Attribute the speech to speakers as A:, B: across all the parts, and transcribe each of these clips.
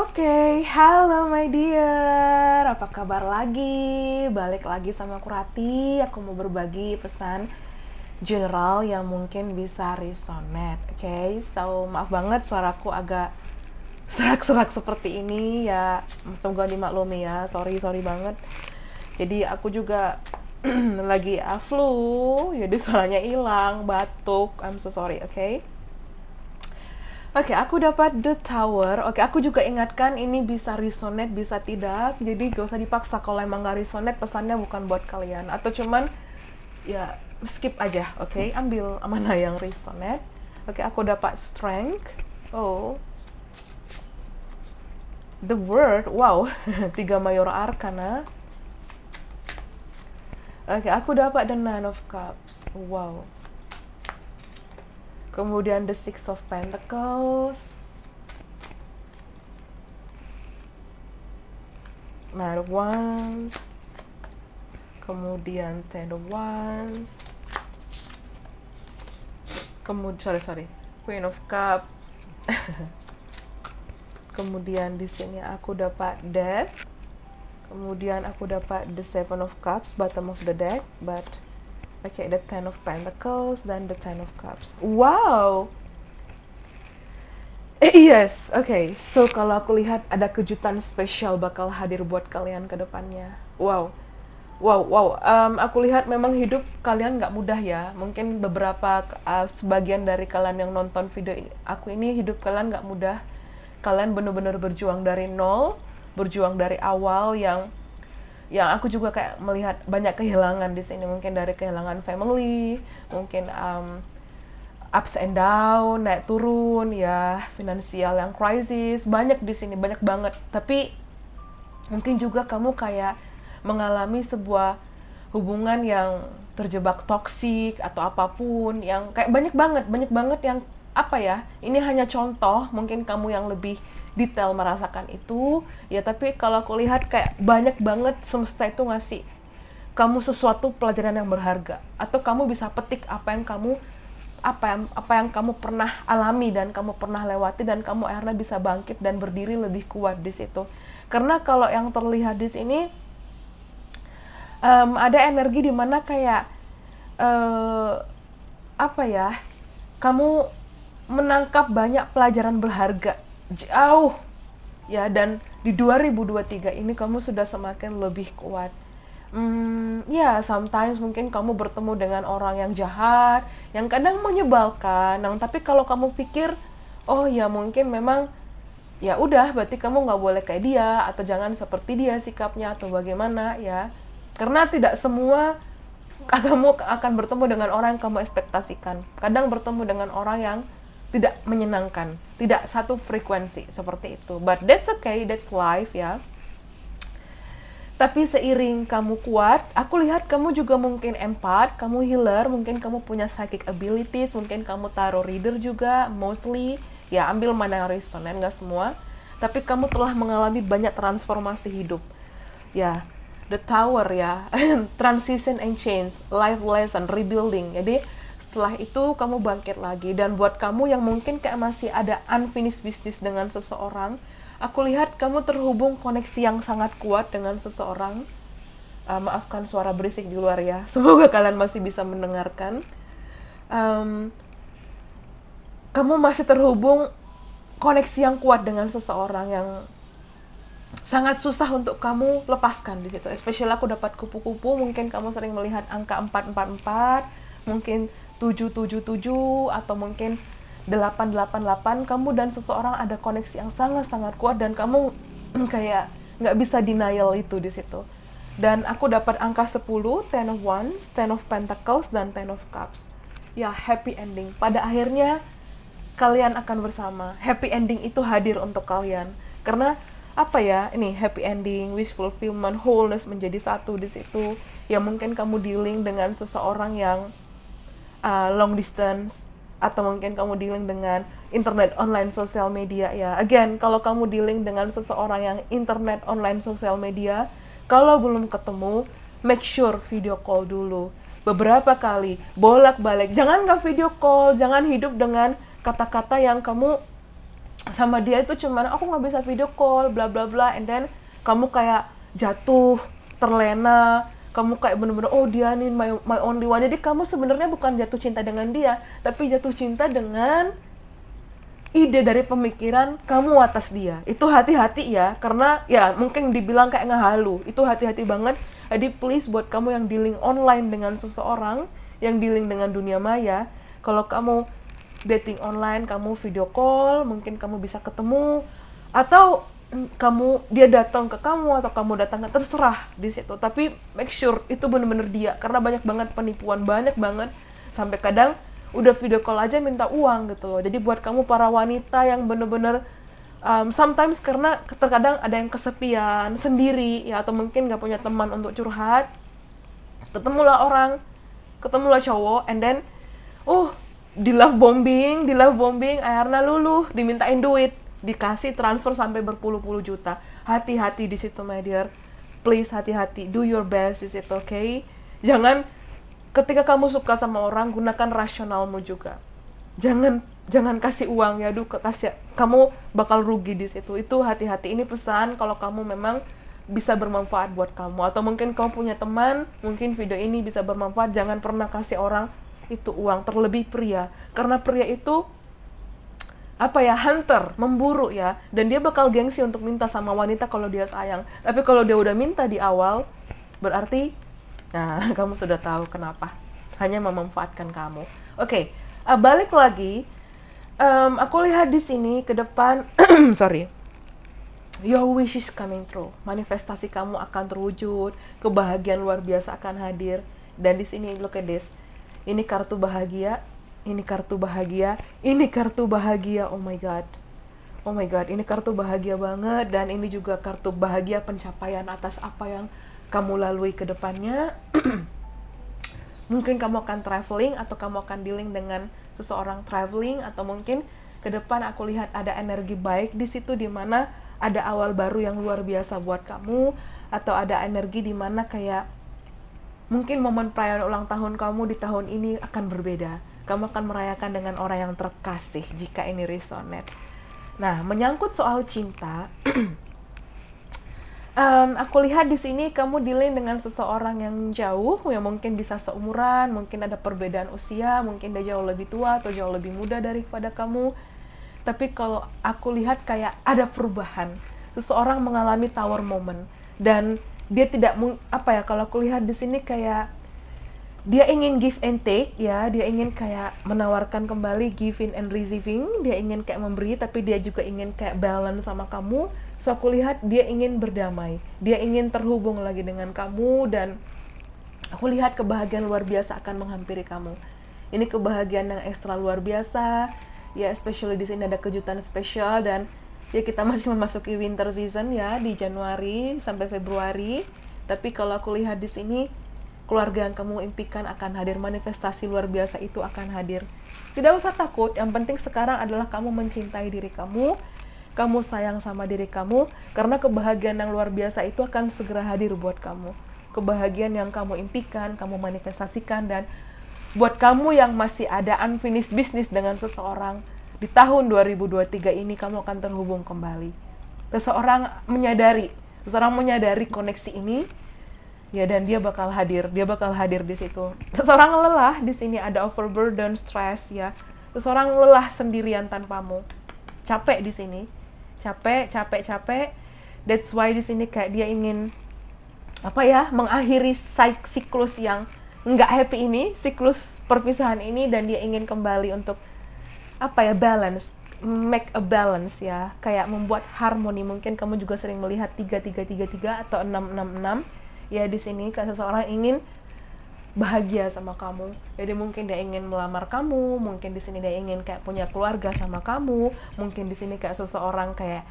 A: Oke, okay, halo my dear. Apa kabar lagi? Balik lagi sama aku Rati. Aku mau berbagi pesan general yang mungkin bisa resonate. Oke, okay? so maaf banget suaraku agak serak-serak seperti ini ya. Semoga dimaklumi ya. Sorry, sorry banget. Jadi aku juga lagi flu, jadi suaranya hilang, batuk. I'm so sorry, oke? Okay? Oke, okay, aku dapat The Tower. Oke, okay, aku juga ingatkan ini bisa resonate, bisa tidak. Jadi gak usah dipaksa kalau emang gak resonate, pesannya bukan buat kalian. Atau cuman, ya skip aja, oke? Okay? Ambil amanah yang resonate. Oke, okay, aku dapat Strength. Oh. The World. wow. Tiga Mayor Arcana. Oke, okay, aku dapat The Nine of Cups. Wow kemudian the six of pentacles nine of Wands, kemudian Ten of Wands, kemudian sorry sorry Queen of Cup, kemudian di sini aku dapat Death, kemudian aku dapat the Seven of Cups bottom of the deck, but okay the ten of pentacles then the ten of cups wow eh, Yes, oke. Okay. So kalau aku lihat ada kejutan spesial bakal hadir buat kalian ke depannya. Wow, wow, wow. Um, aku lihat memang hidup kalian nggak mudah ya. Mungkin beberapa uh, sebagian dari kalian yang nonton video ini, aku ini hidup kalian nggak mudah. Kalian bener-bener berjuang dari nol, berjuang dari awal yang yang aku juga kayak melihat banyak kehilangan di sini mungkin dari kehilangan family mungkin um, ups and down naik turun ya finansial yang krisis banyak di sini banyak banget tapi mungkin juga kamu kayak mengalami sebuah hubungan yang terjebak toksik atau apapun yang kayak banyak banget banyak banget yang apa ya ini hanya contoh mungkin kamu yang lebih detail merasakan itu ya tapi kalau aku lihat kayak banyak banget semesta itu ngasih kamu sesuatu pelajaran yang berharga atau kamu bisa petik apa yang kamu apa yang apa yang kamu pernah alami dan kamu pernah lewati dan kamu akhirnya bisa bangkit dan berdiri lebih kuat di situ karena kalau yang terlihat di sini um, ada energi di mana kayak uh, apa ya kamu menangkap banyak pelajaran berharga jauh ya dan di 2023 ini kamu sudah semakin lebih kuat hmm, ya yeah, sometimes mungkin kamu bertemu dengan orang yang jahat yang kadang menyebalkan nah, tapi kalau kamu pikir oh ya mungkin memang ya udah berarti kamu nggak boleh kayak dia atau jangan seperti dia sikapnya atau bagaimana ya karena tidak semua kamu akan bertemu dengan orang yang kamu ekspektasikan kadang bertemu dengan orang yang tidak menyenangkan, tidak satu frekuensi seperti itu. But that's okay, that's life ya. Tapi seiring kamu kuat, aku lihat kamu juga mungkin empat, kamu healer, mungkin kamu punya psychic abilities, mungkin kamu taruh reader juga, mostly ya ambil mana yang resonan, nggak semua. Tapi kamu telah mengalami banyak transformasi hidup. Ya, the tower ya, transition and change, life lesson, rebuilding. Jadi setelah itu kamu bangkit lagi dan buat kamu yang mungkin kayak masih ada unfinished business dengan seseorang aku lihat kamu terhubung koneksi yang sangat kuat dengan seseorang uh, maafkan suara berisik di luar ya semoga kalian masih bisa mendengarkan um, kamu masih terhubung koneksi yang kuat dengan seseorang yang sangat susah untuk kamu lepaskan di situ. Especially aku dapat kupu-kupu, mungkin kamu sering melihat angka 444, mungkin 777 atau mungkin 888 kamu dan seseorang ada koneksi yang sangat-sangat kuat dan kamu kayak nggak bisa denial itu di situ. Dan aku dapat angka 10, Ten of Wands, Ten of Pentacles, dan Ten of Cups. Ya, happy ending. Pada akhirnya, kalian akan bersama. Happy ending itu hadir untuk kalian. Karena, apa ya, ini happy ending, wish fulfillment, wholeness menjadi satu di situ. Ya, mungkin kamu dealing dengan seseorang yang uh, long distance atau mungkin kamu dealing dengan internet online sosial media ya. Again, kalau kamu dealing dengan seseorang yang internet online sosial media, kalau belum ketemu, make sure video call dulu. Beberapa kali, bolak-balik. Jangan nggak video call, jangan hidup dengan kata-kata yang kamu sama dia itu cuman aku nggak bisa video call, bla bla bla, and then kamu kayak jatuh, terlena, kamu kayak bener-bener oh dia nih my, my only one jadi kamu sebenarnya bukan jatuh cinta dengan dia tapi jatuh cinta dengan ide dari pemikiran kamu atas dia itu hati-hati ya karena ya mungkin dibilang kayak ngehalu itu hati-hati banget jadi please buat kamu yang dealing online dengan seseorang yang dealing dengan dunia maya kalau kamu dating online kamu video call mungkin kamu bisa ketemu atau kamu dia datang ke kamu atau kamu datang ke terserah di situ tapi make sure itu bener-bener dia karena banyak banget penipuan banyak banget sampai kadang udah video call aja minta uang gitu loh jadi buat kamu para wanita yang bener-bener um, sometimes karena terkadang ada yang kesepian sendiri ya atau mungkin nggak punya teman untuk curhat ketemulah orang ketemulah cowok and then oh uh, di love bombing di love bombing akhirnya luluh dimintain duit dikasih transfer sampai berpuluh-puluh juta. Hati-hati di situ, my dear. Please hati-hati. Do your best, is it okay? Jangan ketika kamu suka sama orang gunakan rasionalmu juga. Jangan jangan kasih uang ya, duh kasih kamu bakal rugi di situ. Itu hati-hati. Ini pesan kalau kamu memang bisa bermanfaat buat kamu atau mungkin kamu punya teman, mungkin video ini bisa bermanfaat. Jangan pernah kasih orang itu uang terlebih pria karena pria itu apa ya hunter memburu ya dan dia bakal gengsi untuk minta sama wanita kalau dia sayang tapi kalau dia udah minta di awal berarti nah kamu sudah tahu kenapa hanya memanfaatkan kamu oke okay, uh, eh, balik lagi um, aku lihat di sini ke depan sorry your wish is coming true manifestasi kamu akan terwujud kebahagiaan luar biasa akan hadir dan di sini look at this ini kartu bahagia ini kartu bahagia, ini kartu bahagia, oh my god. Oh my god, ini kartu bahagia banget dan ini juga kartu bahagia pencapaian atas apa yang kamu lalui ke depannya. mungkin kamu akan traveling atau kamu akan dealing dengan seseorang traveling atau mungkin ke depan aku lihat ada energi baik di situ di mana ada awal baru yang luar biasa buat kamu atau ada energi di mana kayak mungkin momen perayaan ulang tahun kamu di tahun ini akan berbeda kamu akan merayakan dengan orang yang terkasih jika ini resonate. Nah, menyangkut soal cinta, um, aku lihat di sini kamu dealing dengan seseorang yang jauh, yang mungkin bisa seumuran, mungkin ada perbedaan usia, mungkin dia jauh lebih tua atau jauh lebih muda daripada kamu. Tapi kalau aku lihat kayak ada perubahan, seseorang mengalami tower moment dan dia tidak apa ya kalau aku lihat di sini kayak dia ingin give and take ya dia ingin kayak menawarkan kembali giving and receiving dia ingin kayak memberi tapi dia juga ingin kayak balance sama kamu so aku lihat dia ingin berdamai dia ingin terhubung lagi dengan kamu dan aku lihat kebahagiaan luar biasa akan menghampiri kamu ini kebahagiaan yang ekstra luar biasa ya especially di sini ada kejutan spesial dan ya kita masih memasuki winter season ya di Januari sampai Februari tapi kalau aku lihat di sini keluarga yang kamu impikan akan hadir, manifestasi luar biasa itu akan hadir. Tidak usah takut, yang penting sekarang adalah kamu mencintai diri kamu, kamu sayang sama diri kamu, karena kebahagiaan yang luar biasa itu akan segera hadir buat kamu. Kebahagiaan yang kamu impikan, kamu manifestasikan, dan buat kamu yang masih ada unfinished business dengan seseorang, di tahun 2023 ini kamu akan terhubung kembali. Seseorang menyadari, seseorang menyadari koneksi ini, ya dan dia bakal hadir dia bakal hadir di situ seseorang lelah di sini ada overburden stress ya seseorang lelah sendirian tanpamu capek di sini capek capek capek that's why di sini kayak dia ingin apa ya mengakhiri siklus yang nggak happy ini siklus perpisahan ini dan dia ingin kembali untuk apa ya balance make a balance ya kayak membuat harmoni mungkin kamu juga sering melihat tiga tiga tiga tiga atau enam enam enam ya di sini kalau seseorang ingin bahagia sama kamu. Jadi mungkin dia ingin melamar kamu, mungkin di sini dia ingin kayak punya keluarga sama kamu, mungkin di sini kayak seseorang kayak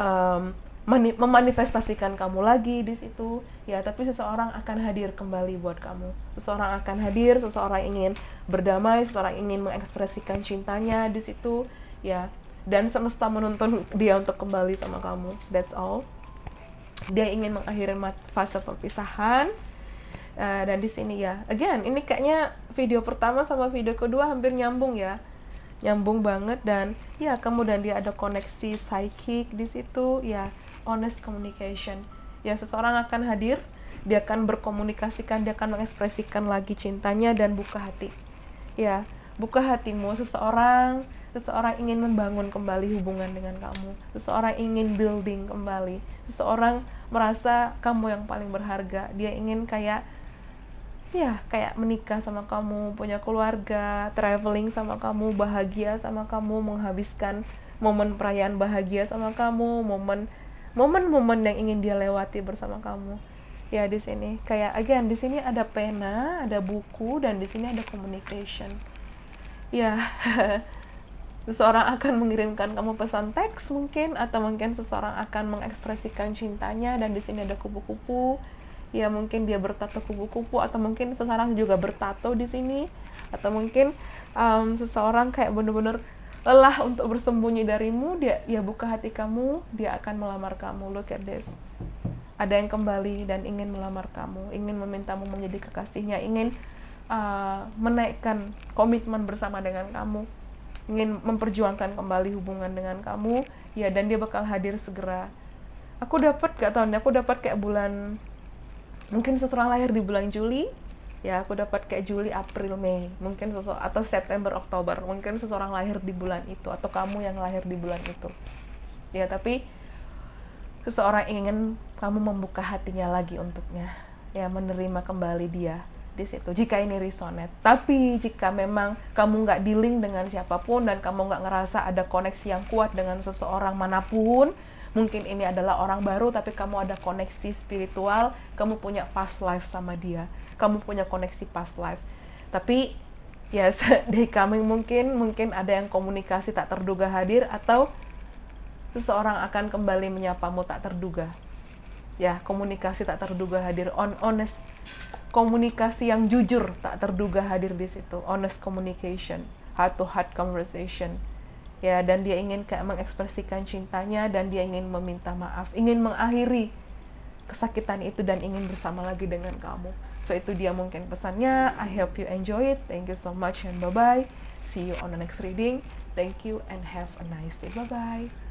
A: um, memanifestasikan kamu lagi di situ. Ya, tapi seseorang akan hadir kembali buat kamu. Seseorang akan hadir, seseorang ingin berdamai, seseorang ingin mengekspresikan cintanya di situ, ya. Dan semesta menuntun dia untuk kembali sama kamu. That's all dia ingin mengakhiri fase perpisahan uh, dan di sini ya again ini kayaknya video pertama sama video kedua hampir nyambung ya nyambung banget dan ya kemudian dia ada koneksi psychic di situ ya honest communication ya seseorang akan hadir dia akan berkomunikasikan dia akan mengekspresikan lagi cintanya dan buka hati ya buka hatimu seseorang seseorang ingin membangun kembali hubungan dengan kamu, seseorang ingin building kembali, seseorang merasa kamu yang paling berharga, dia ingin kayak ya kayak menikah sama kamu, punya keluarga, traveling sama kamu, bahagia sama kamu, menghabiskan momen perayaan bahagia sama kamu, momen momen-momen yang ingin dia lewati bersama kamu. Ya di sini kayak again di sini ada pena, ada buku dan di sini ada communication. Ya. seseorang akan mengirimkan kamu pesan teks mungkin atau mungkin seseorang akan mengekspresikan cintanya dan di sini ada kupu-kupu ya mungkin dia bertato kupu-kupu atau mungkin seseorang juga bertato di sini atau mungkin um, seseorang kayak bener-bener lelah untuk bersembunyi darimu dia ya buka hati kamu dia akan melamar kamu look at this ada yang kembali dan ingin melamar kamu ingin memintamu menjadi kekasihnya ingin uh, menaikkan komitmen bersama dengan kamu ingin memperjuangkan kembali hubungan dengan kamu ya dan dia bakal hadir segera aku dapat gak tahunnya aku dapat kayak bulan mungkin seseorang lahir di bulan Juli ya aku dapat kayak Juli April Mei mungkin sesu atau September Oktober mungkin seseorang lahir di bulan itu atau kamu yang lahir di bulan itu ya tapi seseorang ingin kamu membuka hatinya lagi untuknya ya menerima kembali dia di situ jika ini resonate tapi jika memang kamu nggak dealing dengan siapapun dan kamu nggak ngerasa ada koneksi yang kuat dengan seseorang manapun mungkin ini adalah orang baru tapi kamu ada koneksi spiritual kamu punya past life sama dia kamu punya koneksi past life tapi ya yes, di kami mungkin mungkin ada yang komunikasi tak terduga hadir atau seseorang akan kembali menyapamu tak terduga ya komunikasi tak terduga hadir on honest komunikasi yang jujur tak terduga hadir di situ honest communication heart to heart conversation ya dan dia ingin kayak mengekspresikan cintanya dan dia ingin meminta maaf ingin mengakhiri kesakitan itu dan ingin bersama lagi dengan kamu so itu dia mungkin pesannya I hope you enjoy it thank you so much and bye bye see you on the next reading thank you and have a nice day bye bye